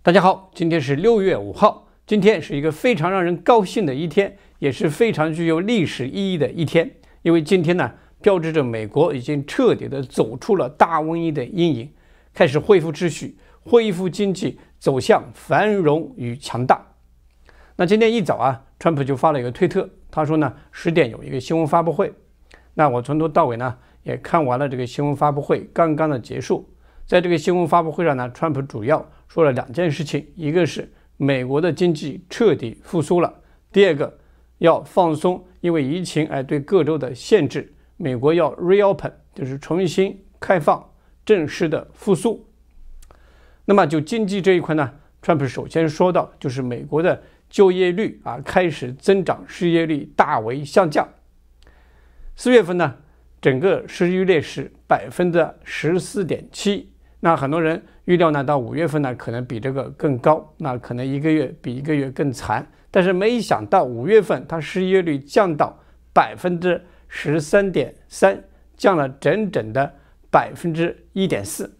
大家好，今天是六月五号，今天是一个非常让人高兴的一天，也是非常具有历史意义的一天，因为今天呢，标志着美国已经彻底的走出了大瘟疫的阴影，开始恢复秩序，恢复经济，走向繁荣与强大。那今天一早啊，川普就发了一个推特，他说呢，十点有一个新闻发布会。那我从头到尾呢，也看完了这个新闻发布会，刚刚的结束。在这个新闻发布会上呢，川普主要说了两件事情，一个是美国的经济彻底复苏了，第二个要放松因为疫情而对各州的限制，美国要 reopen，就是重新开放，正式的复苏。那么就经济这一块呢，川普首先说到就是美国的就业率啊开始增长，失业率大为下降。四月份呢，整个失业率是百分之十四点七。那很多人预料呢，到五月份呢，可能比这个更高，那可能一个月比一个月更惨。但是没想到五月份它失业率降到百分之十三点三，降了整整的百分之一点四。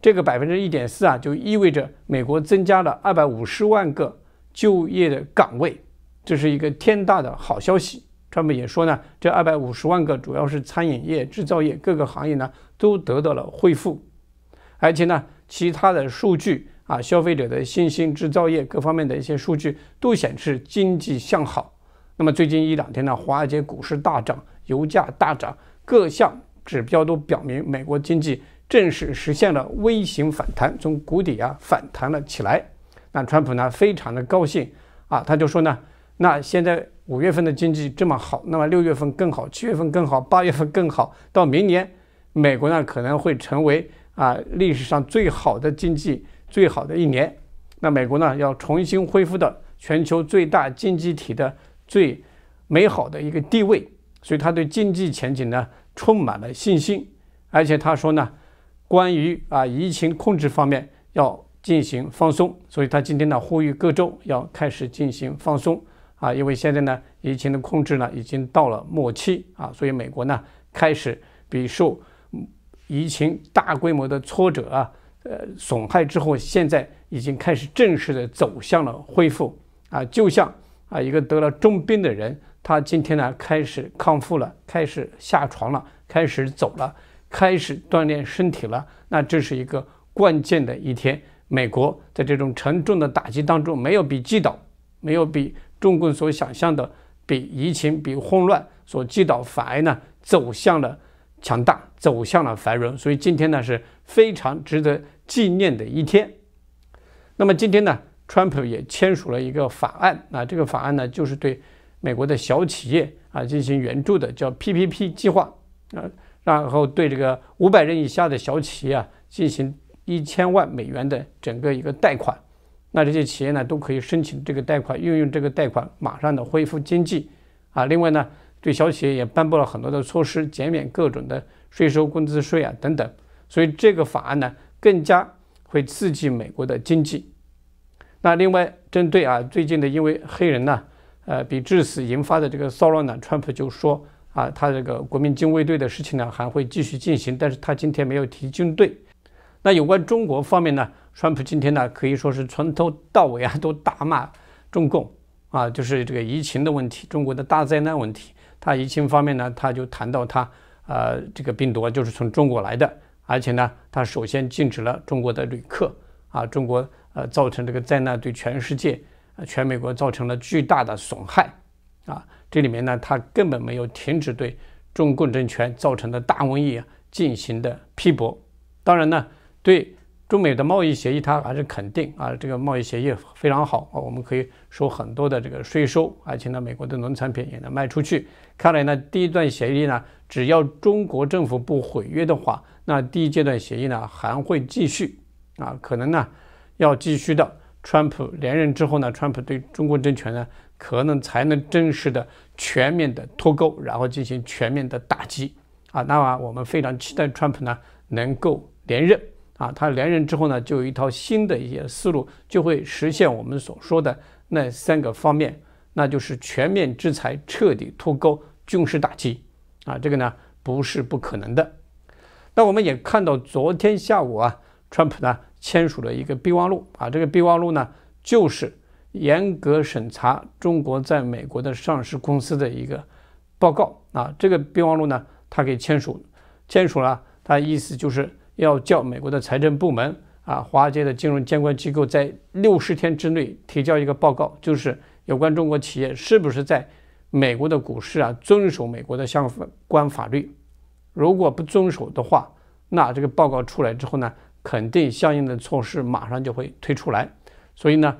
这个百分之一点四啊，就意味着美国增加了二百五十万个就业的岗位，这是一个天大的好消息。川普也说呢，这二百五十万个主要是餐饮业、制造业各个行业呢都得到了恢复。而且呢，其他的数据啊，消费者的信心、制造业各方面的一些数据都显示经济向好。那么最近一两天呢，华尔街股市大涨，油价大涨，各项指标都表明美国经济正式实现了微型反弹，从谷底啊反弹了起来。那川普呢，非常的高兴啊，他就说呢，那现在五月份的经济这么好，那么六月份更好，七月份更好，八月份更好，到明年美国呢可能会成为。啊，历史上最好的经济最好的一年，那美国呢要重新恢复到全球最大经济体的最美好的一个地位，所以他对经济前景呢充满了信心。而且他说呢，关于啊疫情控制方面要进行放松，所以他今天呢呼吁各州要开始进行放松啊，因为现在呢疫情的控制呢已经到了末期啊，所以美国呢开始比受。疫情大规模的挫折啊，呃，损害之后，现在已经开始正式的走向了恢复啊，就像啊一个得了重病的人，他今天呢开始康复了，开始下床了，开始走了，开始锻炼身体了，那这是一个关键的一天。美国在这种沉重的打击当中，没有被击倒，没有比中共所想象的比疫情比混乱所击倒，反而呢走向了强大。走向了繁荣，所以今天呢是非常值得纪念的一天。那么今天呢，川普也签署了一个法案啊，这个法案呢就是对美国的小企业啊进行援助的，叫 PPP 计划啊，然后对这个五百人以下的小企业啊进行一千万美元的整个一个贷款，那这些企业呢都可以申请这个贷款，运用这个贷款马上的恢复经济啊。另外呢。对小企业也颁布了很多的措施，减免各种的税收、工资税啊等等。所以这个法案呢，更加会刺激美国的经济。那另外，针对啊最近的因为黑人呢，呃，比致死引发的这个骚乱呢，川普就说啊，他这个国民警卫队的事情呢还会继续进行，但是他今天没有提军队。那有关中国方面呢，川普今天呢可以说是从头到尾啊都打骂中共啊，就是这个疫情的问题，中国的大灾难问题。他疫情方面呢，他就谈到他，呃，这个病毒啊就是从中国来的，而且呢，他首先禁止了中国的旅客，啊，中国呃，造成这个灾难对全世界，呃，全美国造成了巨大的损害，啊，这里面呢，他根本没有停止对中共政权造成的大瘟疫啊进行的批驳，当然呢，对。中美的贸易协议，他还是肯定啊，这个贸易协议非常好啊，我们可以收很多的这个税收，而且呢，美国的农产品也能卖出去。看来呢，第一段协议呢，只要中国政府不毁约的话，那第一阶段协议呢还会继续啊，可能呢要继续到川普连任之后呢，川普对中国政权呢可能才能正式的全面的脱钩，然后进行全面的打击啊。那么我们非常期待川普呢能够连任。啊，他连任之后呢，就有一套新的一些思路，就会实现我们所说的那三个方面，那就是全面制裁、彻底脱钩、军事打击。啊，这个呢不是不可能的。那我们也看到，昨天下午啊，川普呢签署了一个备忘录啊，这个备忘录呢就是严格审查中国在美国的上市公司的一个报告啊，这个备忘录呢他给签署，签署了，他意思就是。要叫美国的财政部门啊，华尔街的金融监管机构在六十天之内提交一个报告，就是有关中国企业是不是在美国的股市啊遵守美国的相关法律。如果不遵守的话，那这个报告出来之后呢，肯定相应的措施马上就会推出来。所以呢，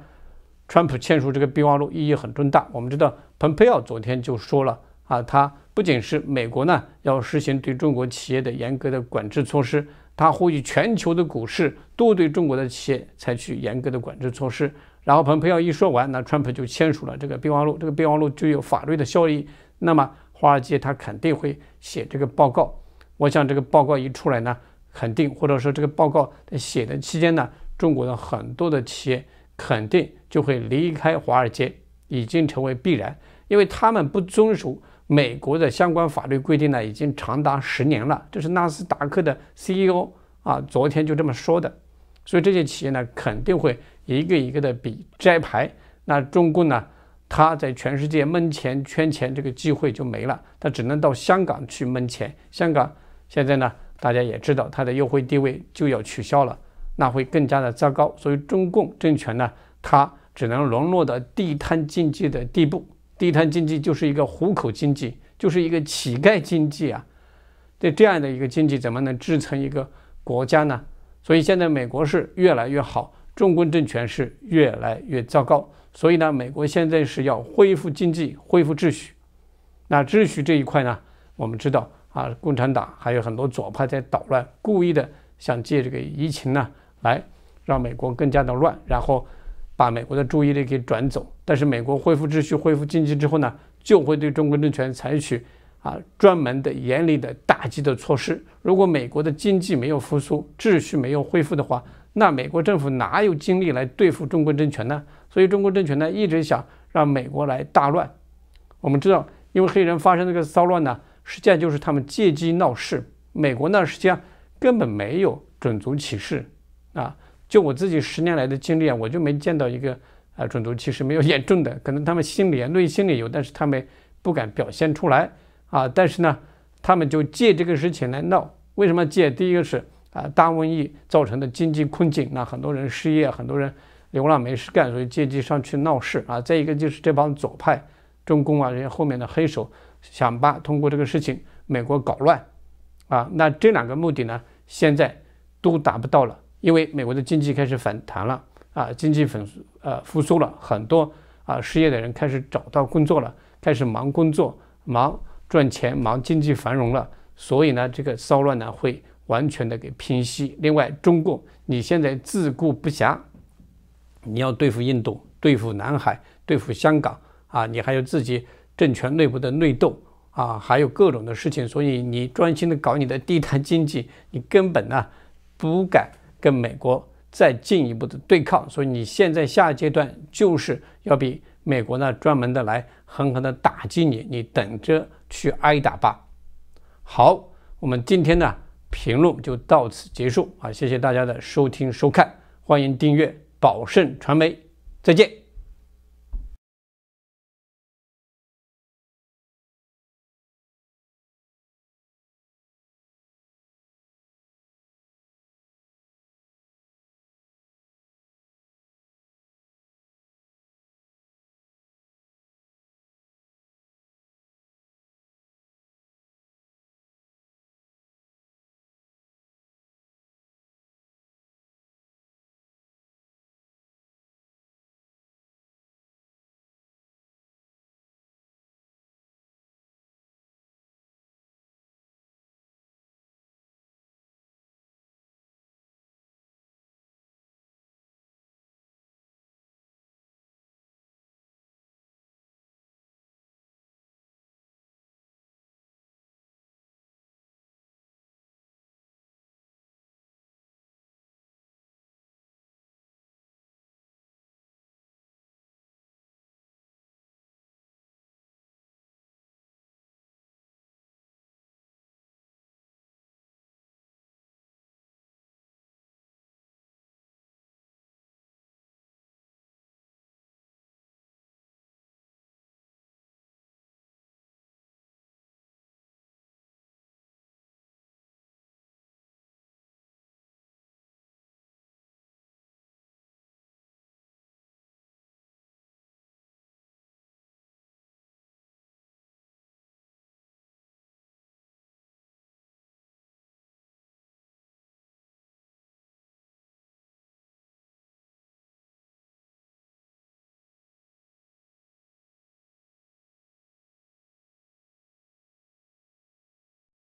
川普签署这个备忘录意义很重大。我们知道，蓬佩奥昨天就说了啊，他不仅是美国呢要实行对中国企业的严格的管制措施。他呼吁全球的股市都对中国的企业采取严格的管制措施。然后彭佩奥一说完，那川普就签署了这个备忘录，这个备忘录具有法律的效力。那么华尔街他肯定会写这个报告。我想这个报告一出来呢，肯定或者说这个报告写的期间呢，中国的很多的企业肯定就会离开华尔街，已经成为必然，因为他们不遵守。美国的相关法律规定呢，已经长达十年了。这是纳斯达克的 CEO 啊，昨天就这么说的。所以这些企业呢，肯定会一个一个的比摘牌。那中共呢，他在全世界闷钱圈钱这个机会就没了，他只能到香港去闷钱。香港现在呢，大家也知道，它的优惠地位就要取消了，那会更加的糟糕。所以中共政权呢，它只能沦落到地摊经济的地步。地摊经济就是一个糊口经济，就是一个乞丐经济啊！对这样的一个经济，怎么能支撑一个国家呢？所以现在美国是越来越好，中共政权是越来越糟糕。所以呢，美国现在是要恢复经济，恢复秩序。那秩序这一块呢，我们知道啊，共产党还有很多左派在捣乱，故意的想借这个疫情呢，来让美国更加的乱，然后。把美国的注意力给转走，但是美国恢复秩序、恢复经济之后呢，就会对中国政权采取啊专门的、严厉的打击的措施。如果美国的经济没有复苏、秩序没有恢复的话，那美国政府哪有精力来对付中国政权呢？所以中国政权呢，一直想让美国来大乱。我们知道，因为黑人发生这个骚乱呢，实际上就是他们借机闹事。美国呢，实际上根本没有种族歧视啊。就我自己十年来的经历啊，我就没见到一个啊种族歧视没有严重的，可能他们心里啊，内心里有，但是他们不敢表现出来啊。但是呢，他们就借这个事情来闹。为什么借？第一个是啊，大瘟疫造成的经济困境，那很多人失业，很多人流浪没事干，所以借机上去闹事啊。再一个就是这帮左派、中共啊，这些后面的黑手想把通过这个事情美国搞乱啊。那这两个目的呢，现在都达不到了。因为美国的经济开始反弹了啊，经济粉呃复苏了很多啊，失业的人开始找到工作了，开始忙工作、忙赚钱、忙经济繁荣了，所以呢，这个骚乱呢会完全的给平息。另外，中共你现在自顾不暇，你要对付印度、对付南海、对付香港啊，你还有自己政权内部的内斗啊，还有各种的事情，所以你专心的搞你的地摊经济，你根本呢不敢。跟美国再进一步的对抗，所以你现在下阶段就是要比美国呢专门的来狠狠的打击你，你等着去挨打吧。好，我们今天呢评论就到此结束啊，谢谢大家的收听收看，欢迎订阅宝盛传媒，再见。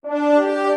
Música